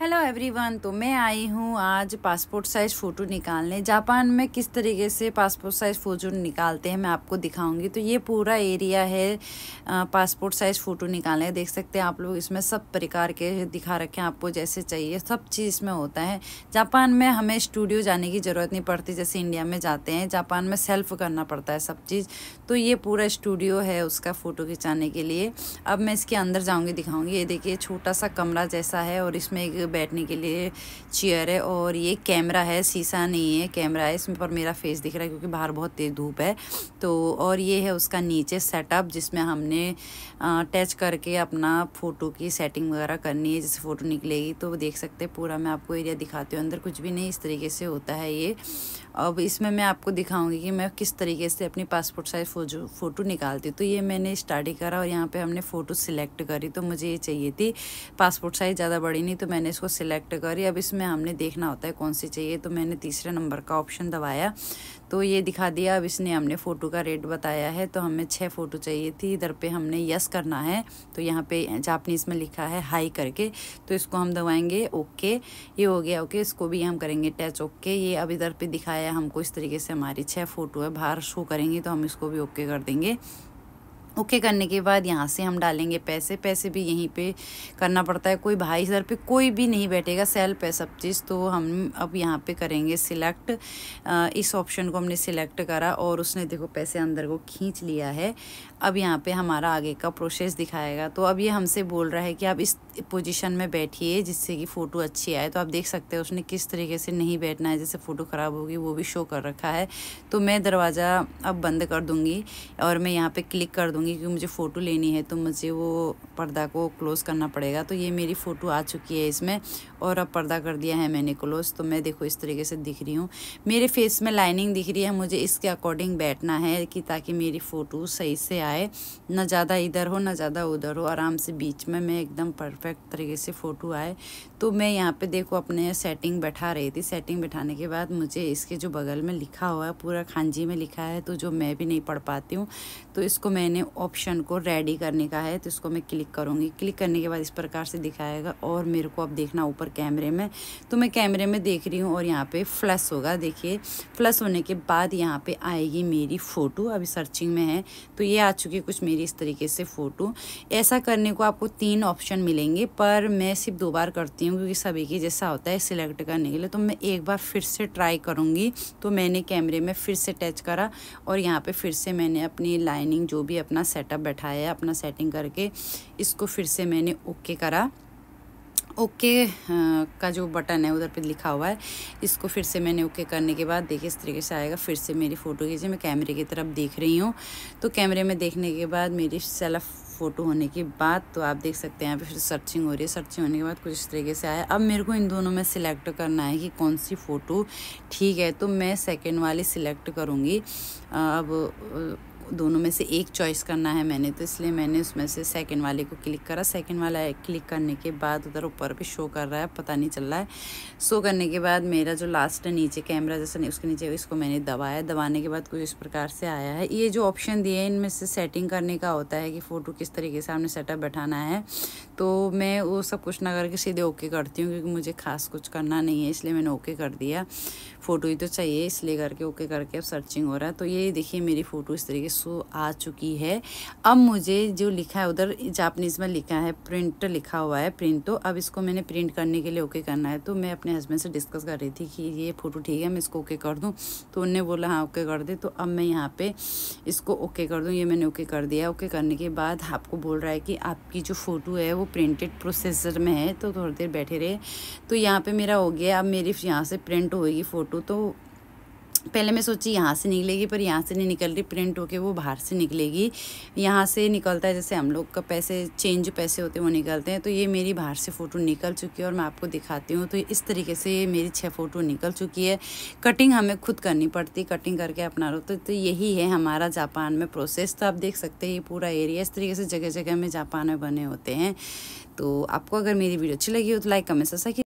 hello everyone तो मैं आई हूँ आज पासपोर्ट साइज़ फ़ोटो निकालने जापान में किस तरीके से पासपोर्ट साइज़ फ़ोटो निकालते हैं मैं आपको दिखाऊंगी तो ये पूरा एरिया है पासपोर्ट साइज़ फ़ोटो निकालने देख सकते हैं आप लोग इसमें सब प्रकार के दिखा रखे हैं आपको जैसे चाहिए सब चीज़ इसमें होता है जापान में हमें स्टूडियो जाने की ज़रूरत नहीं पड़ती जैसे इंडिया में जाते हैं जापान में सेल्फ करना पड़ता है सब चीज़ तो ये पूरा स्टूडियो है उसका फ़ोटो खिंचाने के लिए अब मैं इसके अंदर जाऊँगी दिखाऊँगी ये देखिए छोटा सा कमरा जैसा है और इसमें एक बैठने के लिए चेयर है और ये कैमरा है शीशा नहीं है कैमरा है इसमें पर मेरा फेस दिख रहा है क्योंकि बाहर बहुत तेज़ धूप है तो और ये है उसका नीचे सेटअप जिसमें हमने टच करके अपना फ़ोटो की सेटिंग वगैरह करनी है जैसे फ़ोटो निकलेगी तो देख सकते हैं पूरा मैं आपको एरिया दिखाती हूँ अंदर कुछ भी नहीं इस तरीके से होता है ये अब इसमें मैं आपको दिखाऊंगी कि मैं किस तरीके से अपनी पासपोर्ट साइज़ फ़ोटो फ़ोटो निकालती तो ये मैंने स्टडी करा और यहाँ पे हमने फ़ोटो सिलेक्ट करी तो मुझे ये चाहिए थी पासपोर्ट साइज़ ज़्यादा बड़ी नहीं तो मैंने इसको सिलेक्ट करी अब इसमें हमने देखना होता है कौन सी चाहिए तो मैंने तीसरे नंबर का ऑप्शन दबाया तो ये दिखा दिया अब इसने हमने फ़ोटो का रेट बताया है तो हमें छः फ़ोटो चाहिए थी इधर पे हमने यस करना है तो यहाँ पे जापनीज़ में लिखा है हाई करके तो इसको हम दबाएंगे ओके ये हो गया ओके इसको भी हम करेंगे टच ओके ये अब इधर पर दिखाया हमको इस तरीके से हमारी छः फ़ोटो है बाहर शो करेंगी तो हम इसको भी ओके कर देंगे ओके okay करने के बाद यहाँ से हम डालेंगे पैसे पैसे भी यहीं पे करना पड़ता है कोई भाई सर पे कोई भी नहीं बैठेगा सेल पे सब चीज़ तो हम अब यहाँ पे करेंगे सिलेक्ट इस ऑप्शन को हमने सिलेक्ट करा और उसने देखो पैसे अंदर को खींच लिया है अब यहाँ पे हमारा आगे का प्रोसेस दिखाएगा तो अब ये हमसे बोल रहा है कि आप इस पोजिशन में बैठिए जिससे कि फ़ोटो अच्छी आए तो आप देख सकते हैं उसने किस तरीके से नहीं बैठना है जैसे फ़ोटो ख़राब होगी वो भी शो कर रखा है तो मैं दरवाज़ा अब बंद कर दूँगी और मैं यहाँ पर क्लिक कर दूँगी चाहूँगी कि मुझे फ़ोटो लेनी है तो मुझे वो पर्दा को क्लोज़ करना पड़ेगा तो ये मेरी फ़ोटो आ चुकी है इसमें और अब पर्दा कर दिया है मैंने क्लोज़ तो मैं देखो इस तरीके से दिख रही हूँ मेरे फेस में लाइनिंग दिख रही है मुझे इसके अकॉर्डिंग बैठना है कि ताकि मेरी फ़ोटो सही से आए ना ज़्यादा इधर हो ना ज़्यादा उधर हो आराम से बीच में मैं एकदम परफेक्ट तरीके से फ़ोटो आए तो मैं यहाँ पर देखो अपने सेटिंग बैठा रही थी सेटिंग बैठाने के बाद मुझे इसके जो बगल में लिखा हुआ है पूरा खांजी में लिखा है तो जो मैं भी नहीं पढ़ पाती हूँ तो इसको मैंने ऑप्शन को रेडी करने का है तो इसको मैं क्लिक करूँगी क्लिक करने के बाद इस प्रकार से दिखाएगा और मेरे को अब देखना ऊपर कैमरे में तो मैं कैमरे में देख रही हूँ और यहाँ पे फ्लस होगा देखिए फ्लस होने के बाद यहाँ पे आएगी मेरी फ़ोटो अभी सर्चिंग में है तो ये आ चुकी है कुछ मेरी इस तरीके से फ़ोटो ऐसा करने को आपको तीन ऑप्शन मिलेंगे पर मैं सिर्फ दो बार करती हूँ क्योंकि सभी के जैसा होता है सिलेक्ट करने के लिए तो मैं एक बार फिर से ट्राई करूँगी तो मैंने कैमरे में फिर से टच करा और यहाँ पर फिर से मैंने अपनी लाइनिंग जो भी अपना अपना सेटअप बैठाया अपना सेटिंग करके इसको फिर से मैंने ओके करा ओके okay, का जो बटन है उधर पे लिखा हुआ है इसको फिर से मैंने ओके okay करने के बाद देखिए इस तरीके से आएगा फिर से मेरी फ़ोटो खींची मैं कैमरे की तरफ देख रही हूँ तो कैमरे में देखने के बाद मेरी सेल्फ फ़ोटो होने के बाद तो आप देख सकते हैं यहाँ पे फिर सर्चिंग हो रही है सर्चिंग होने के बाद कुछ इस तरीके से आया अब मेरे को इन दोनों में सिलेक्ट करना है कि कौन सी फ़ोटो ठीक है तो मैं सेकेंड वाली सिलेक्ट करूँगी अब दोनों में से एक चॉइस करना है मैंने तो इसलिए मैंने उसमें से सेकंड वाले को क्लिक करा सेकंड वाला क्लिक करने के बाद उधर ऊपर भी शो कर रहा है पता नहीं चल रहा है शो करने के बाद मेरा जो लास्ट है नीचे कैमरा जैसा नहीं उसके नीचे इसको मैंने दबाया दबाने के बाद कुछ इस प्रकार से आया है ये जो ऑप्शन दिए हैं इनमें से सेटिंग करने का होता है कि फ़ोटो किस तरीके से आपने सेटअप बैठाना है तो मैं वो सब कुछ ना करके सीधे ओके करती हूँ क्योंकि मुझे खास कुछ करना नहीं है इसलिए मैंने ओके कर दिया फ़ोटो ही तो चाहिए इसलिए करके ओके करके अब सर्चिंग हो रहा है तो ये देखिए मेरी फ़ोटो इस तरीके सो आ चुकी है अब मुझे जो लिखा है उधर जापनीज़ में लिखा है प्रिंट लिखा हुआ है प्रिंट तो अब इसको मैंने प्रिंट करने के लिए ओके करना है तो मैं अपने हस्बैंड से डिस्कस कर रही थी कि ये फ़ोटो ठीक है मैं इसको ओके कर दूँ तो उनने बोला हाँ ओके कर दे तो अब मैं यहाँ पर इसको ओके कर दूँ ये मैंने ओके कर दिया ओके करने के बाद आपको बोल रहा है कि आपकी जो फ़ोटो है वो प्रिंटेड प्रोसेसर में है तो थोड़ी देर बैठे रहे तो यहाँ पर मेरा हो गया अब मेरी यहाँ से प्रिंट होगी फ़ोटो तो पहले मैं सोची यहाँ से निकलेगी पर यहाँ से नहीं निकल रही प्रिंट होके वो बाहर से निकलेगी यहाँ से निकलता है जैसे हम लोग का पैसे चेंज पैसे होते हैं वो निकलते हैं तो ये मेरी बाहर से फ़ोटो निकल चुकी है और मैं आपको दिखाती हूँ तो इस तरीके से ये मेरी छः फ़ोटो निकल चुकी है कटिंग हमें खुद करनी पड़ती कटिंग करके अपना रो तो, तो यही है हमारा जापान में प्रोसेस तो आप देख सकते हैं ये पूरा एरिया इस तरीके से जगह जगह में जापान में बने होते हैं तो आपको अगर मेरी वीडियो अच्छी लगी हो तो लाइक कमेंट सब्सक्राइब